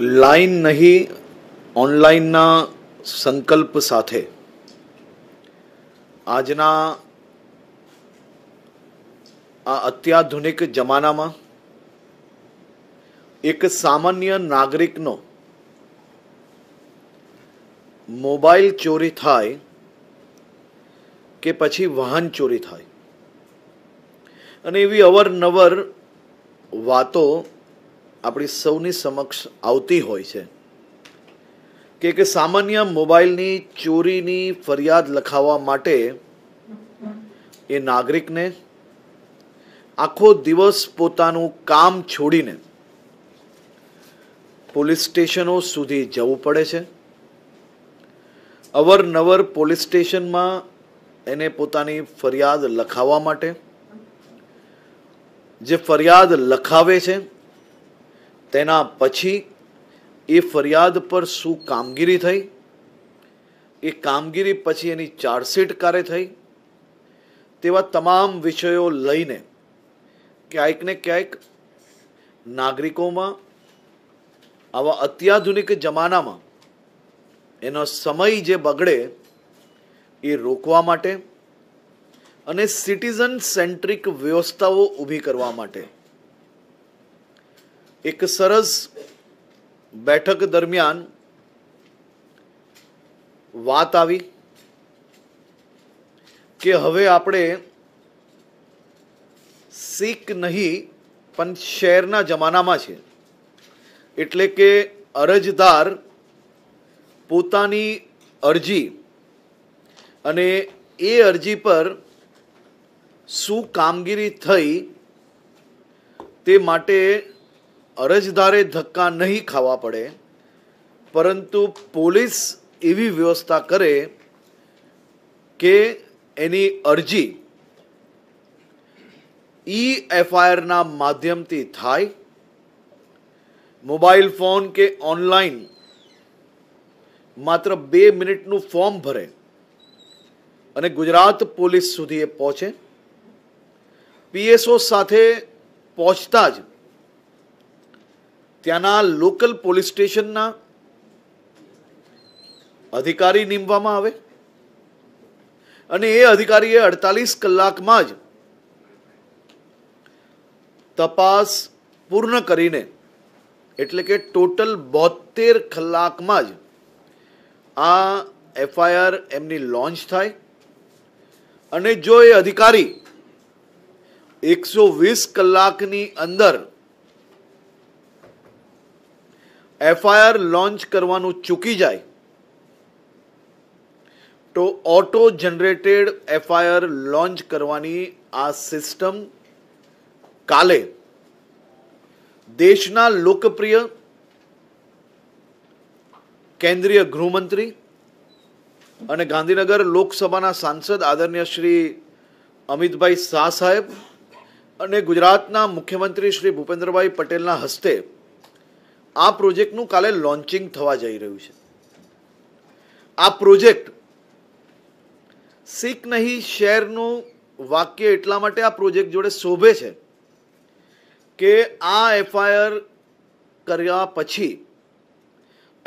line નહીં ઓનલાઈનના સંકલ્પ સાથે આજના આ અત્યાધુનિક જમાનામાં એક સામાન્ય નાગરિકનો મોબાઈલ ચોરી થાય કે પછી વાહન ચોરી થાય અને એવી અવરનવર વાતો આપણી સૌની સમક્ષ આવતી હોય છે કે કે સામાન્ય મોબાઈલની ચોરીની ફરિયાદ લખાવવા માટે એ નાગરિકને આખો દિવસ પોતાનું કામ છોડીને પોલીસ સ્ટેશનો સુધી જવું પડે છે અવરનવર પોલીસ સ્ટેશનમાં એને પોતાની ફરિયાદ લખાવવા માટે જે ફરિયાદ લખાવે છે તેના પછી એ ફરિયાદ પર શું કામગીરી થઈ એ કામગીરી પછી એની ચાર્જશીટ ક્યારે થઈ તેવા તમામ વિષયો લઈને ક્યાંક ને ક્યાંક નાગરિકોમાં આવા અત્યાધુનિક જમાનામાં એનો સમય જે બગડે એ રોકવા માટે અને સિટીઝન સેન્ટ્રિક વ્યવસ્થાઓ ઊભી કરવા માટે એક સરસ બેઠક દરમિયાન વાત આવી કે હવે આપણે શીખ નહીં પણ શહેરના જમાનામાં છે એટલે કે અરજદાર પોતાની અરજી અને એ અરજી પર શું કામગીરી થઈ તે માટે અરજદારે ધક્કા નહીં ખાવા પડે પરંતુ પોલીસ એવી વ્યવસ્થા કરે કે એની અરજી ઈ એફઆઈઆરના માધ્યમથી થાય મોબાઈલ ફોન કે ઓનલાઈન માત્ર બે મિનિટનું ફોર્મ ભરે અને ગુજરાત પોલીસ સુધી એ પહોંચે પીએસઓ સાથે પહોંચતા જ ત્યાંના લોકલ પોલીસ સ્ટેશનના અધિકારી નીમવામાં આવે અને એ અધિકારીએ અડતાલીસ કલાકમાં જ તપાસ પૂર્ણ કરીને એટલે કે ટોટલ બોતેર કલાકમાં જ આ એફઆઈઆર એમની લોન્ચ થાય અને જો એ અધિકારી એકસો વીસ કલાકની અંદર એફઆઈઆર લોન્ચ કરવાનું ચૂકી જાય તો ઓટો જનરેટેડ એફઆઈઆર લોન્ચ કરવાની આ સિસ્ટમ કાલે દેશના લોકપ્રિય કેન્દ્રીય ગૃહમંત્રી અને ગાંધીનગર લોકસભાના સાંસદ આદરણીય શ્રી અમિતભાઈ શાહ સાહેબ અને ગુજરાતના મુખ્યમંત્રી શ્રી ભૂપેન્દ્રભાઈ પટેલના હસ્તે આ પ્રોજેક્ટનું કાલે લોન્ચિંગ થવા જઈ રહ્યું છે આ પ્રોજેક્ટ શીખ નહીં શેરનું વાક્ય એટલા માટે આ પ્રોજેક્ટ જોડે શોભે છે કે આ એફઆઈઆર કર્યા પછી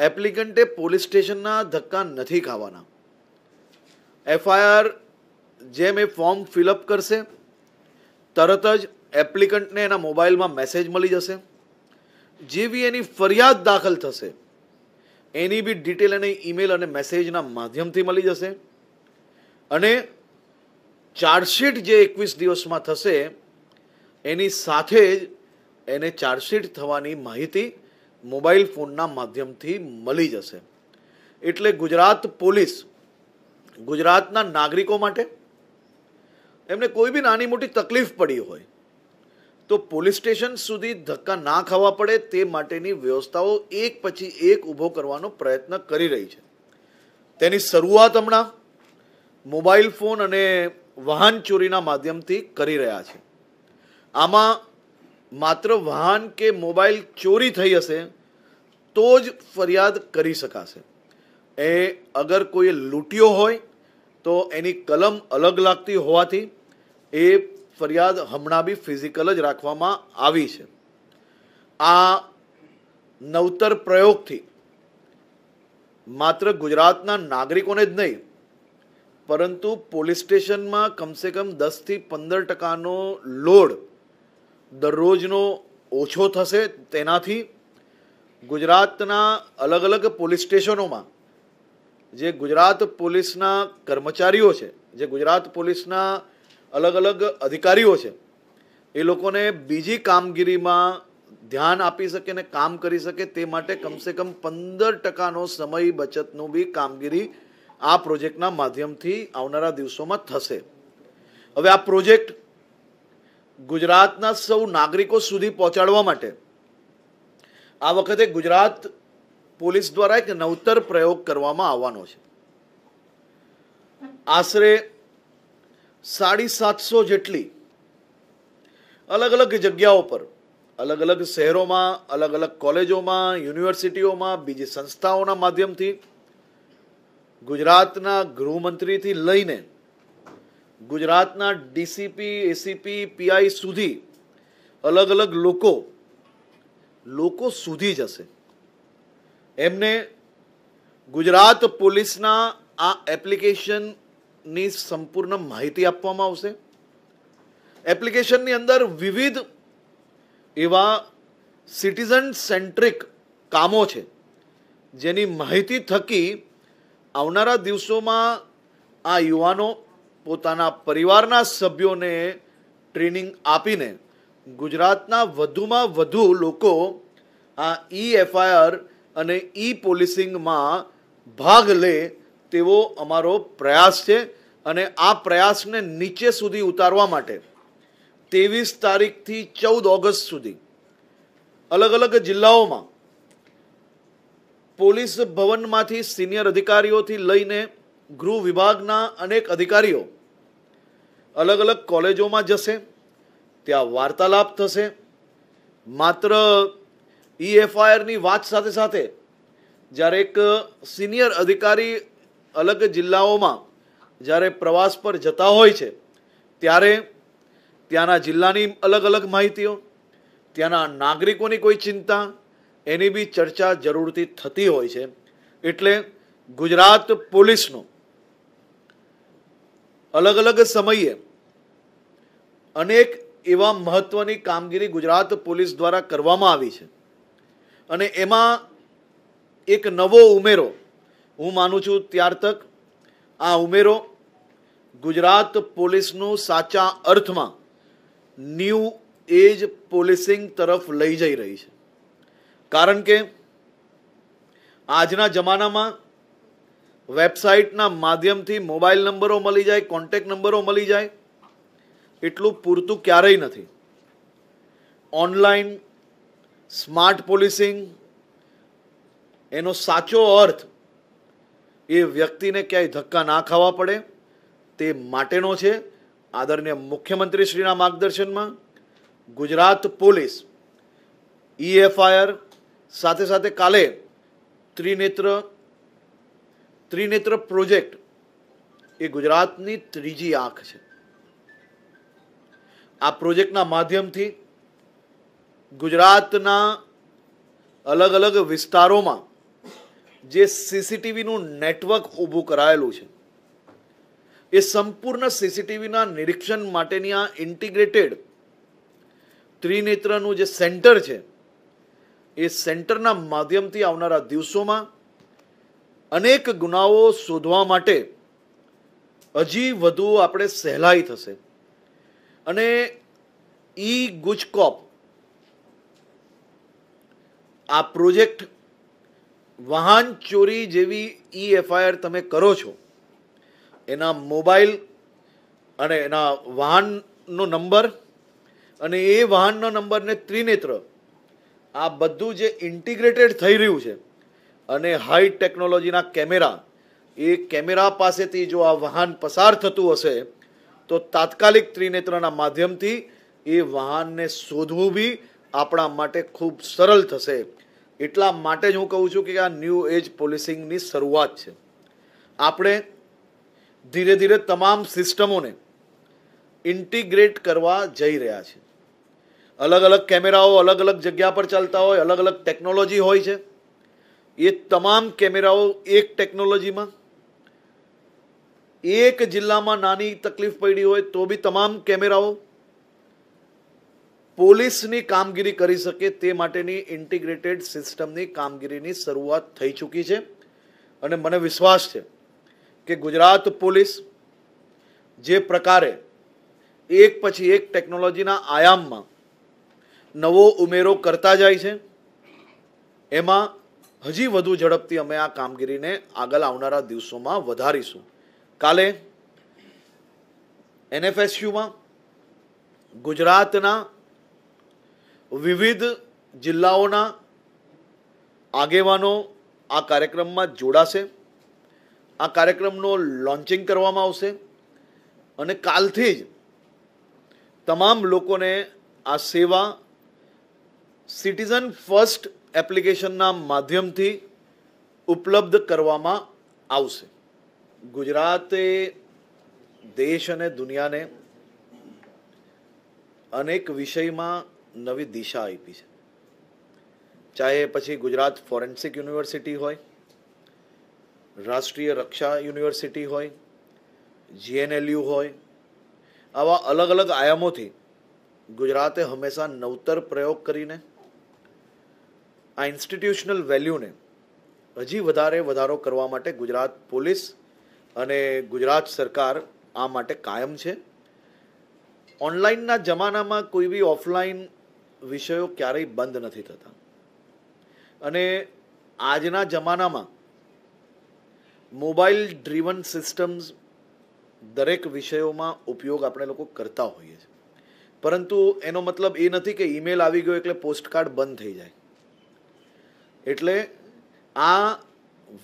એપ્લિકન્ટે પોલીસ સ્ટેશનના ધક્કા નથી ખાવાના એફઆઈઆર જેમ એ ફોર્મ ફિલઅપ કરશે તરત જ એપ્લિકન્ટને એના મોબાઈલમાં મેસેજ મળી જશે જે બી એની ફરિયાદ દાખલ થશે એની બી ડિટેલ અને ઈમેલ અને મેસેજના માધ્યમથી મળી જશે અને ચાર્જશીટ જે એકવીસ દિવસમાં થશે એની સાથે જ એને ચાર્જશીટ થવાની માહિતી મોબાઈલ ફોનના માધ્યમથી મળી જશે એટલે ગુજરાત પોલીસ ગુજરાતના નાગરિકો માટે એમને કોઈ બી નાની મોટી તકલીફ પડી હોય તો પોલીસ સ્ટેશન સુધી ધક્કા ના ખાવા પડે તે માટેની વ્યવસ્થાઓ એક પછી એક ઊભો કરવાનો પ્રયત્ન કરી રહી છે તેની શરૂઆત હમણાં મોબાઈલ ફોન અને વાહન ચોરીના માધ્યમથી કરી રહ્યા છે આમાં માત્ર વાહન કે મોબાઈલ ચોરી થઈ હશે તો જ ફરિયાદ કરી શકાશે એ અગર કોઈ લૂંટ્યો હોય તો એની કલમ અલગ લાગતી હોવાથી એ ફરિયાદ હમણાં બી ફિઝિકલ જ રાખવામાં આવી છે આ નવતર પ્રયોગથી માત્ર ગુજરાતના નાગરિકોને જ નહીં પરંતુ પોલીસ સ્ટેશનમાં કમસે કમ દસથી પંદર ટકાનો લોડ દરરોજનો ઓછો થશે તેનાથી ગુજરાતના અલગ અલગ પોલીસ સ્ટેશનોમાં જે ગુજરાત પોલીસના કર્મચારીઓ છે જે ગુજરાત પોલીસના અલગ અલગ અધિકારીઓ છે એ લોકોને બીજી કામગીરીમાં ધ્યાન આપી શકે ને કામ કરી શકે તે માટે કમસે કમ પંદર ટકાનો સમય બચતનું બી કામગીરી આ પ્રોજેક્ટના માધ્યમથી આવનારા દિવસોમાં થશે હવે આ પ્રોજેક્ટ ગુજરાતના સૌ નાગરિકો સુધી પહોંચાડવા માટે આ વખતે ગુજરાત પોલીસ દ્વારા એક નવતર પ્રયોગ કરવામાં આવવાનો છે આશરે સાડી સાતસો જેટલી અલગ અલગ જગ્યાઓ પર અલગ અલગ શહેરોમાં અલગ અલગ કોલેજોમાં યુનિવર્સિટીઓમાં બીજી સંસ્થાઓના માધ્યમથી ગુજરાતના ગૃહમંત્રીથી લઈને ગુજરાતના ડીસીપી એસીપી પીઆઈ સુધી અલગ અલગ લોકો લોકો સુધી જશે એમને ગુજરાત પોલીસના આ એપ્લિકેશન ની સંપૂર્ણ માહિતી આપવામાં આવશે એપ્લિકેશનની અંદર વિવિધ એવા સિટીઝન સેન્ટ્રિક કામો છે જેની માહિતી થકી આવનારા દિવસોમાં આ યુવાનો પોતાના પરિવારના સભ્યોને ટ્રેનિંગ આપીને ગુજરાતના વધુમાં વધુ લોકો આ ઈ એફઆઈઆર અને ઈ પોલિસિંગમાં ભાગ લે તેવો અમારો પ્રયાસ છે અને આ પ્રયાસને નીચે સુધી ઉતારવા માટે ત્રેવીસ તારીખથી ચૌદ ઓગસ્ટ સુધી અલગ અલગ જિલ્લાઓમાં પોલીસ ભવનમાંથી સિનિયર અધિકારીઓથી લઈને ગૃહ વિભાગના અનેક અધિકારીઓ અલગ અલગ કોલેજોમાં જશે ત્યાં વાર્તાલાપ થશે માત્ર ઈએફઆઈઆરની વાત સાથે સાથે જ્યારે એક સિનિયર અધિકારી અલગ જિલ્લાઓમાં જ્યારે પ્રવાસ પર જતા હોય છે ત્યારે ત્યાંના જિલ્લાની અલગ અલગ માહિતીઓ ત્યાંના નાગરિકોની કોઈ ચિંતા એની બી ચર્ચા જરૂરથી થતી હોય છે એટલે ગુજરાત પોલીસનો અલગ અલગ સમયે અનેક એવા મહત્ત્વની કામગીરી ગુજરાત પોલીસ દ્વારા કરવામાં આવી છે અને એમાં એક નવો ઉમેરો હું માનું છું ત્યાર તક આ ઉમેરો ગુજરાત પોલીસનું સાચા અર્થમાં ન્યૂ એજ પોલીસિંગ તરફ લઈ જઈ રહી છે કારણ કે આજના જમાનામાં વેબસાઇટના માધ્યમથી મોબાઈલ નંબરો મળી જાય કોન્ટેક નંબરો મળી જાય એટલું પૂરતું ક્યારેય નથી ઓનલાઈન સ્માર્ટ પોલીસિંગ એનો સાચો અર્થ એ વ્યક્તિને ક્યાંય ધક્કા ના ખાવા પડે તે માટેનો છે આદરણીય મુખ્યમંત્રીશ્રીના માર્ગદર્શનમાં ગુજરાત પોલીસ ઈએફઆઈઆર e સાથે સાથે કાલે ત્રિનેત્ર ત્રિનેત્ર પ્રોજેક્ટ એ ગુજરાતની ત્રીજી આંખ છે આ પ્રોજેક્ટના માધ્યમથી ગુજરાતના અલગ અલગ વિસ્તારોમાં જે સીસીટીવીનું નેટવર્ક ઊભું કરાયેલું છે એ સંપૂર્ણ સીસીટીવીના નિરીક્ષણ માટેની આ ઇન્ટિગ્રેટેડ ત્રિનેત્રનું જે સેન્ટર છે એ સેન્ટરના માધ્યમથી આવનારા દિવસોમાં અનેક ગુનાઓ શોધવા માટે હજી વધુ આપણે સહેલાઈ થશે અને ઈ ગુજકોપ આ પ્રોજેક્ટ વાહન ચોરી જેવી ઈ એફઆઈઆર તમે કરો છો એના મોબાઈલ અને એના વાહનનો નંબર અને એ વાહનનો નંબરને ત્રિનેત્ર આ બધું જે ઇન્ટિગ્રેટેડ થઈ રહ્યું છે અને હાઈ ટેકનોલોજીના કેમેરા એ કેમેરા પાસેથી જો આ વાહન પસાર થતું હશે તો તાત્કાલિક ત્રિનેત્રના માધ્યમથી એ વાહનને શોધવું બી આપણા માટે ખૂબ સરળ થશે એટલા માટે જ હું કહું છું કે આ ન્યૂ એજ પોલિસિંગની શરૂઆત છે આપણે ધીરે ધીરે તમામ સિસ્ટમોને ઇન્ટિગ્રેટ કરવા જઈ રહ્યા છે અલગ અલગ કેમેરાઓ અલગ અલગ જગ્યા પર ચાલતા હોય અલગ અલગ ટેકનોલોજી હોય છે એ તમામ કેમેરાઓ એક ટેકનોલોજીમાં એક જિલ્લામાં નાની તકલીફ પડી હોય તો બી તમામ કેમેરાઓ પોલીસની કામગીરી કરી શકે તે માટેની ઇન્ટિગ્રેટેડ સિસ્ટમની કામગીરીની શરૂઆત થઈ ચૂકી છે અને મને વિશ્વાસ છે કે ગુજરાત પોલીસ જે પ્રકારે એક પછી એક ટેકનોલોજીના આયામમાં નવો ઉમેરો કરતા જાય છે એમાં હજી વધુ ઝડપથી અમે આ કામગીરીને આગળ આવનારા દિવસોમાં વધારીશું કાલે એનએફએસયુમાં ગુજરાતના વિવિધ જિલ્લાઓના આગેવાનો આ કાર્યક્રમમાં જોડાશે આ કાર્યક્રમનો લોન્ચિંગ કરવામાં આવશે અને કાલથી જ તમામ લોકોને આ સેવા સિટીઝન ફર્સ્ટ એપ્લિકેશનના માધ્યમથી ઉપલબ્ધ કરવામાં આવશે ગુજરાતે દેશ અને દુનિયાને અનેક વિષયમાં નવી દિશા આપી છે ચાહે પછી ગુજરાત ફોરેન્સિક યુનિવર્સિટી હોય રાષ્ટ્રીય રક્ષા યુનિવર્સિટી હોય જીએનએલયુ હોય આવા અલગ અલગ આયામોથી ગુજરાતે હંમેશા નવતર પ્રયોગ કરીને આ ઇન્સ્ટિટ્યુશનલ વેલ્યુને હજી વધારે વધારો કરવા માટે ગુજરાત પોલીસ અને ગુજરાત સરકાર આ માટે કાયમ છે ઓનલાઈનના જમાનામાં કોઈ બી ઓફલાઈન વિષયો ક્યારેય બંધ નથી થતા અને આજના જમાનામાં મોબાઈલ ડ્રીવન સિસ્ટમ્સ દરેક વિષયોમાં ઉપયોગ આપણે લોકો કરતા હોઈએ છીએ પરંતુ એનો મતલબ એ નથી કે ઈમેલ આવી ગયો એટલે પોસ્ટકાર્ડ બંધ થઈ જાય એટલે આ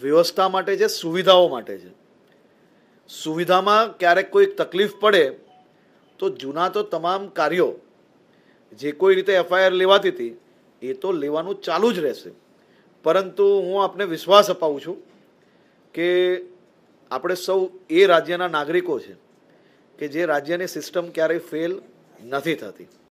વ્યવસ્થા માટે છે સુવિધાઓ માટે છે સુવિધામાં ક્યારેક કોઈક તકલીફ પડે તો જૂના તો તમામ કાર્યો જે કોઈ રીતે એફઆઈઆર લેવાતી હતી એ તો લેવાનું ચાલુ જ રહેશે પરંતુ હું આપને વિશ્વાસ અપાવું છું કે આપણે સૌ એ રાજ્યના નાગરિકો છે કે જે રાજ્યની સિસ્ટમ ક્યારેય ફેલ નથી થતી